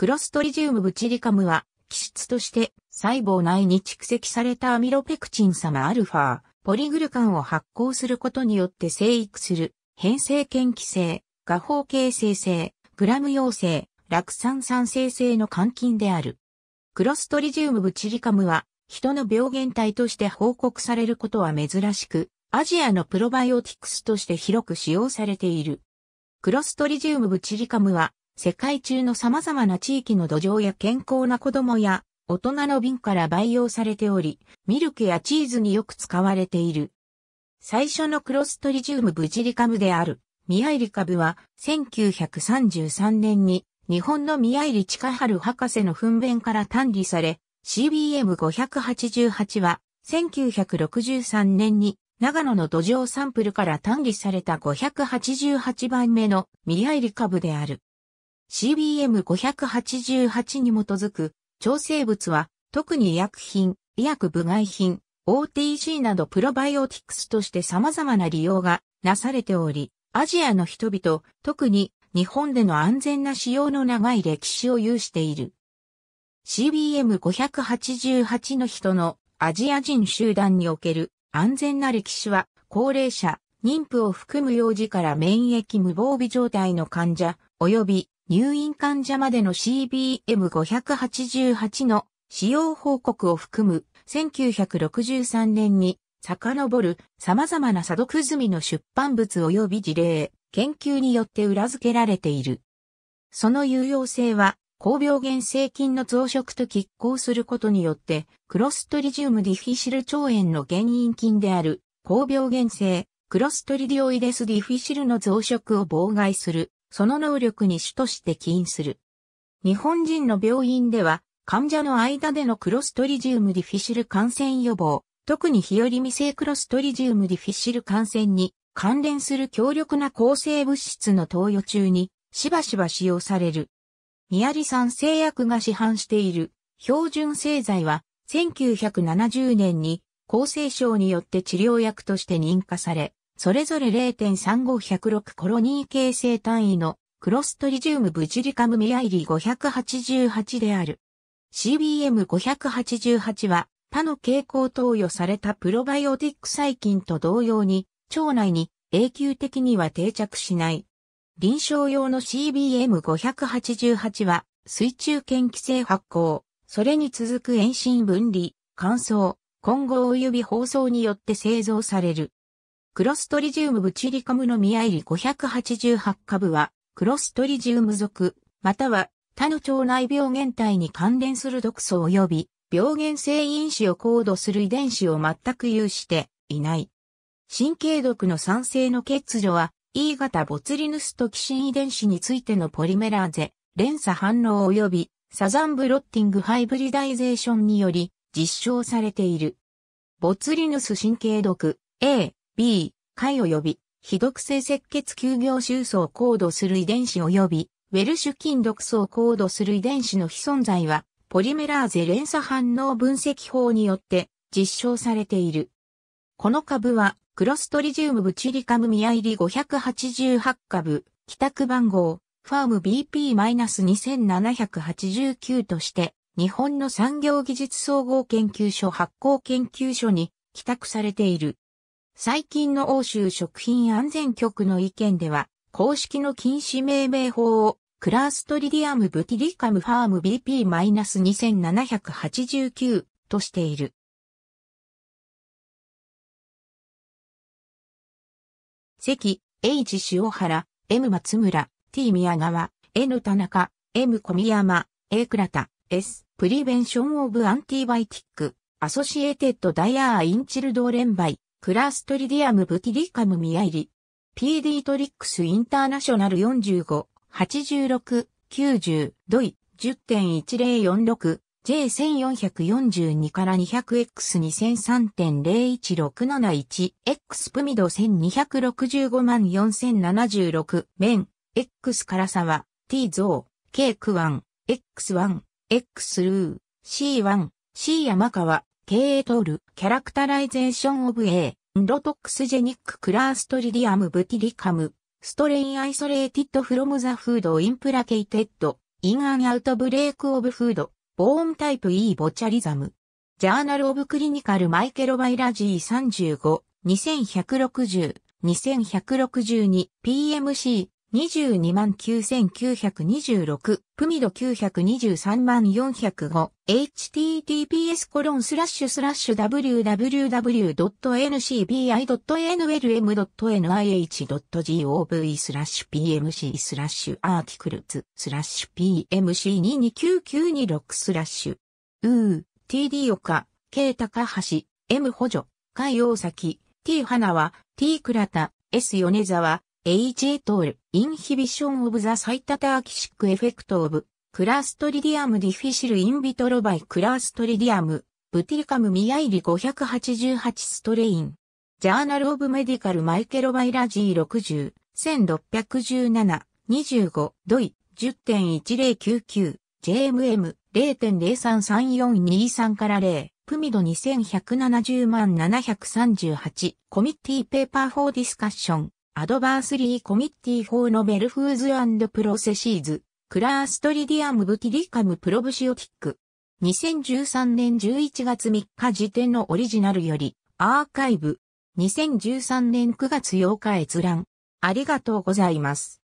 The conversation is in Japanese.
クロストリジウムブチリカムは、基質として細胞内に蓄積されたアミロペクチン様アルファ、ポリグルカンを発酵することによって生育する、変性嫌気性、画法形成性、グラム陽性、酪酸酸性性の肝菌である。クロストリジウムブチリカムは、人の病原体として報告されることは珍しく、アジアのプロバイオティクスとして広く使用されている。クロストリジウムブチリカムは、世界中の様々な地域の土壌や健康な子供や大人の瓶から培養されており、ミルクやチーズによく使われている。最初のクロストリジウムブジリカムである、ミヤイリ株は1933年に日本のミイリ近春博士の糞便から単理され、CBM588 は1963年に長野の土壌サンプルから単理された588番目のミリカ株である。CBM588 に基づく、調整物は、特に医薬品、医薬部外品、OTC などプロバイオティクスとして様々な利用がなされており、アジアの人々、特に日本での安全な使用の長い歴史を有している。CBM588 の人のアジア人集団における安全な歴史は、高齢者、妊婦を含む幼児から免疫無防備状態の患者、及び入院患者までの CBM588 の使用報告を含む1963年に遡る様々な査読済みの出版物及び事例、研究によって裏付けられている。その有用性は、高病原性菌の増殖と拮抗することによって、クロストリジウムディフィシル腸炎の原因菌である、高病原性、クロストリディオイデスディフィシルの増殖を妨害するその能力に主として起因する。日本人の病院では、患者の間でのクロストリジウムディフィシル感染予防、特に日和未成クロストリジウムディフィシル感染に関連する強力な抗生物質の投与中にしばしば使用される。ミアリ酸製薬が市販している標準製剤は1970年に厚生省によって治療薬として認可され、それぞれ0.35106コロニー形成単位のクロストリジウムブジュリカムミアイリー588である。CBM588 は他の傾向投与されたプロバイオティック細菌と同様に腸内に永久的には定着しない。臨床用の CBM588 は水中検規性発酵、それに続く遠心分離、乾燥、混合及び包装によって製造される。クロストリジウムブチリカムのミ入り588株は、クロストリジウム属、または他の腸内病原体に関連する毒素及び病原性因子を高度する遺伝子を全く有していない。神経毒の酸性の欠如は、E 型ボツリヌストキシン遺伝子についてのポリメラーゼ、連鎖反応及びサザンブロッティングハイブリダイゼーションにより実証されている。ボツリヌス神経毒 A B、解及び、非毒性赤血球凝集を高度する遺伝子及び、ウェルシュ菌毒素を高度する遺伝子の非存在は、ポリメラーゼ連鎖反応分析法によって実証されている。この株は、クロストリジウムブチリカムミア入り588株、帰宅番号、ファーム BP-2789 として、日本の産業技術総合研究所発行研究所に帰宅されている。最近の欧州食品安全局の意見では、公式の禁止命名法を、クラーストリディアムブティリカムファーム BP-2789 としている。関、H 塩原、M 松村、T 宮川、N 田中、M 小宮山、A 倉田、S プリベンションオブアンティバイティック、アソシエテッドダイヤーインチルドレンバイ、クラストリディアムブティリカムミアイリ。PD トリックスインターナショナル45、86、90、ドイ、10.1046、J1442 から 200X2003.01671X プミド1265万4076ン X から差は T 増 K クワン X1 X ルー C1 C 山川経営トール、キャラクタライゼーションオブエー、ロトックスジェニッククラーストリディアムブティリカム、ストレインアイソレーティッドフロムザフードインプラケイテッド、インアンアウトブレイクオブフード、ボーンタイプ E ボチャリザム。ジャーナルオブクリニカルマイケロバイラジー35、2160、2162、PMC、22万9926、プミド923万405、https コロンスラッシュスラッシュ www.ncbi.nlm.nih.gov スラッシュ pmc スラッシュアーティクルズスラッシュ pmc229926 スラッシュ、うー、td 岡、k 高橋、m 補助、海洋崎、t 花は、t 倉田、s 米沢、h j トール。インヒビション・オブ・ザ・サイタタアキシック・エフェクト・オブ・クラストリディアム・ディフィシル・インビトロ・バイ・クラストリディアム・ブティカム・ミアイリ588ストレイン。ジャーナル・オブ・メディカル・マイケロ・バイラジー60、1617、25、ドイ、10.1099、JMM、0.033423から0。プミド2170万738コミッティペーパーフォーディスカッションアドバースリーコミッティフォーノベルフーズプロセシーズ、クラーストリディアムブティリカムプロブシオティック。2013年11月3日時点のオリジナルより、アーカイブ。2013年9月8日閲覧。ありがとうございます。